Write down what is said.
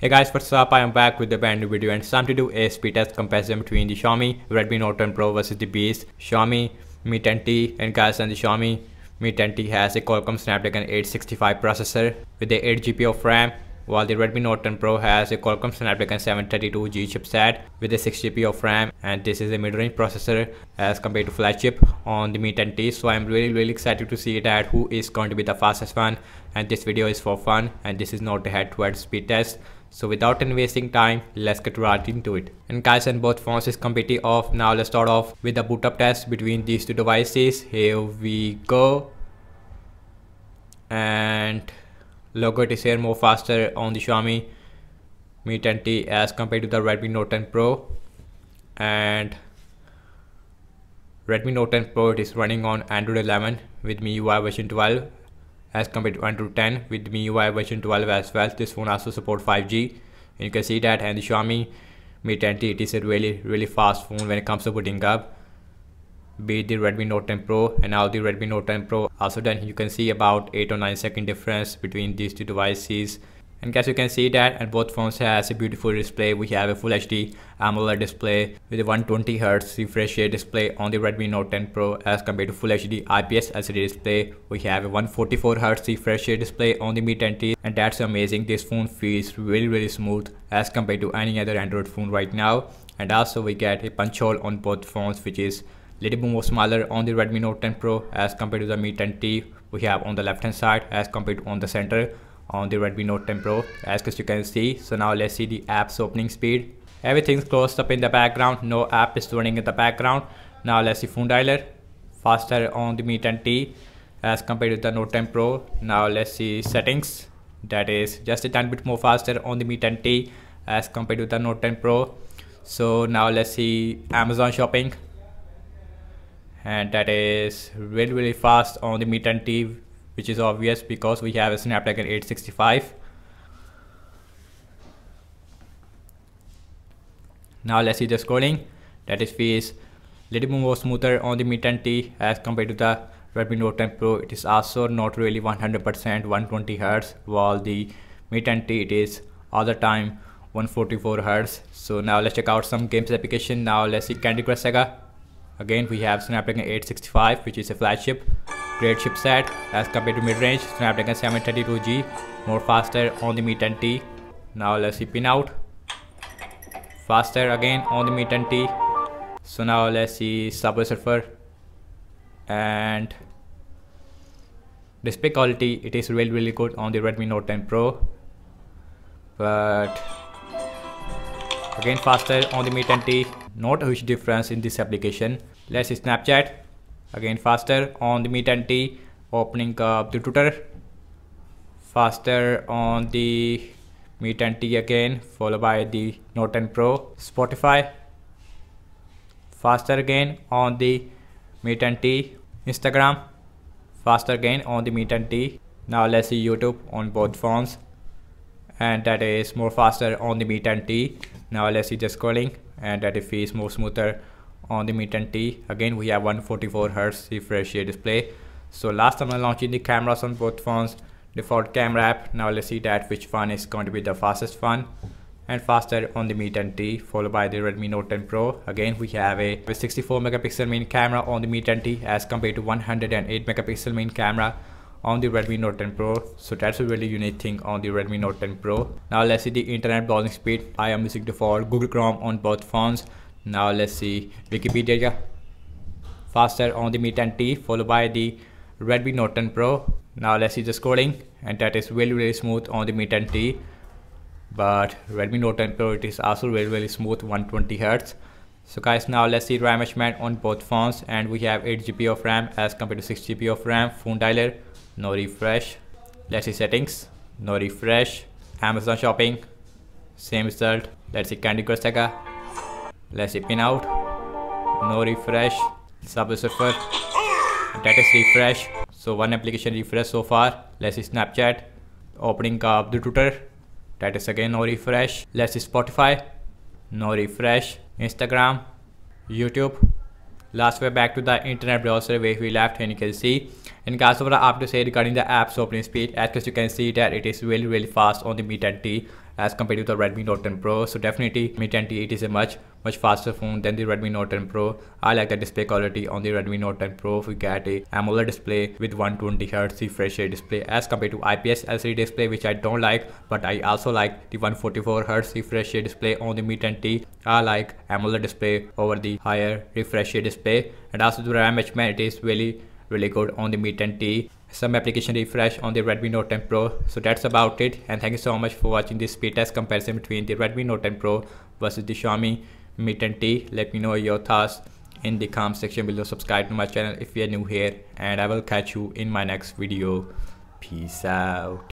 Hey guys, what's up? I am back with a brand new video and it's time to do a speed test comparison between the Xiaomi Redmi Note 10 Pro versus the Beast Xiaomi Mi 10T and guys and the Xiaomi Mi 10T has a Qualcomm Snapdragon 865 processor with a 8GB of RAM while the Redmi Note 10 Pro has a Qualcomm Snapdragon 732G chipset with a 6GB of RAM and this is a mid-range processor as compared to flagship on the Mi 10T so I'm really really excited to see that who is going to be the fastest one and this video is for fun and this is not a head-to-head -head speed test so without any wasting time, let's get right into it. And guys, and both phones is completely off. Now let's start off with the boot up test between these two devices. Here we go. And logo it is here more faster on the Xiaomi Mi 10T as compared to the Redmi Note 10 Pro. And Redmi Note 10 Pro it is running on Android 11 with MIUI version 12 as compared to 1 to 10 with MIUI version 12 as well. This phone also support 5G. you can see that and the Xiaomi Mi 10T it is a really really fast phone when it comes to booting up. Be the Redmi Note 10 Pro and now the Redmi Note 10 Pro. Also then you can see about 8 or 9 second difference between these two devices. And as you can see that and both phones has a beautiful display. We have a full HD AMOLED display with a 120Hz refresh rate display on the Redmi Note 10 Pro as compared to full HD IPS LCD display. We have a 144Hz refresh rate display on the Mi 10T and that's amazing. This phone feels really really smooth as compared to any other Android phone right now. And also we get a punch hole on both phones which is little bit more smaller on the Redmi Note 10 Pro as compared to the Mi 10T we have on the left hand side as compared to on the center on the Redmi Note 10 Pro as you can see. So now let's see the app's opening speed. Everything's closed up in the background. No app is running in the background. Now let's see phone dialer. Faster on the Mi 10T as compared to the Note 10 Pro. Now let's see settings. That is just a tiny bit more faster on the Mi 10T as compared to the Note 10 Pro. So now let's see Amazon shopping. And that is really really fast on the Mi 10T which is obvious because we have a Snapdragon 865. Now let's see the scrolling. That is feels little bit more smoother on the Mi 10T as compared to the Redmi Note 10 Pro. It is also not really 100% 120Hz while the Mi 10T it is all the time 144Hz. So now let's check out some games application. Now let's see Candy Crush Saga. Again we have Snapdragon 865 which is a flagship Great chipset as compared to mid-range Snapdragon 732G, more faster on the Mi 10T. Now let's see Pinout, out. Faster again on the Mi 10T. So now let's see Subway Surfer and display quality it is really really good on the Redmi Note 10 Pro but again faster on the Mi 10T not a huge difference in this application let's see Snapchat again faster on the meet and t opening up the tutor faster on the meet and t again followed by the note 10 pro spotify faster again on the meet and t instagram faster again on the meet and t now let's see youtube on both phones and that is more faster on the meet and t now let's see just scrolling and that feels more smoother on the Mi 10T. Again, we have 144 Hz refresh rate display. So last time I launched the cameras on both phones, default camera app. Now let's see that which one is going to be the fastest one and faster on the Mi 10T followed by the Redmi Note 10 Pro. Again, we have a 64 megapixel main camera on the Mi 10T as compared to 108 megapixel main camera on the Redmi Note 10 Pro. So that's a really unique thing on the Redmi Note 10 Pro. Now let's see the internet browsing speed. I am using default Google Chrome on both phones. Now let's see Wikipedia faster on the Mate t followed by the Redmi Note 10 Pro. Now let's see the scrolling and that is really really smooth on the Mate t but Redmi Note 10 Pro it is also really really smooth 120 Hz. So guys now let's see RAM measurement on both phones and we have 8GB of RAM as compared to 6GB of RAM, phone dialer, no refresh. Let's see settings, no refresh, Amazon shopping, same result. Let's see Candy Crush Saga, Let's spin out. No refresh. Sub surfer. That is refresh. So one application refresh so far. Let's Snapchat. Opening up the Twitter. That is again no refresh. Let's Spotify. No refresh. Instagram. YouTube. Last way back to the internet browser where we left and you can see in case of the say regarding the app's opening speed as you can see that it is really really fast on the Mi 10. t as compared to the Redmi Note 10 Pro. So definitely Mi 10T, it is a much, much faster phone than the Redmi Note 10 Pro. I like the display quality on the Redmi Note 10 Pro. We get a AMOLED display with 120Hz refresh rate display as compared to IPS LCD display, which I don't like, but I also like the 144Hz refresh rate display on the Mi 10T. I like AMOLED display over the higher refresh rate display. And also the RAM management, it is really really good on the Mi 10T. Some application refresh on the Redmi Note 10 Pro. So that's about it. And thank you so much for watching this speed test comparison between the Redmi Note 10 Pro versus the Xiaomi Mi 10T. Let me know your thoughts in the comment section below. Subscribe to my channel if you are new here. And I will catch you in my next video. Peace out.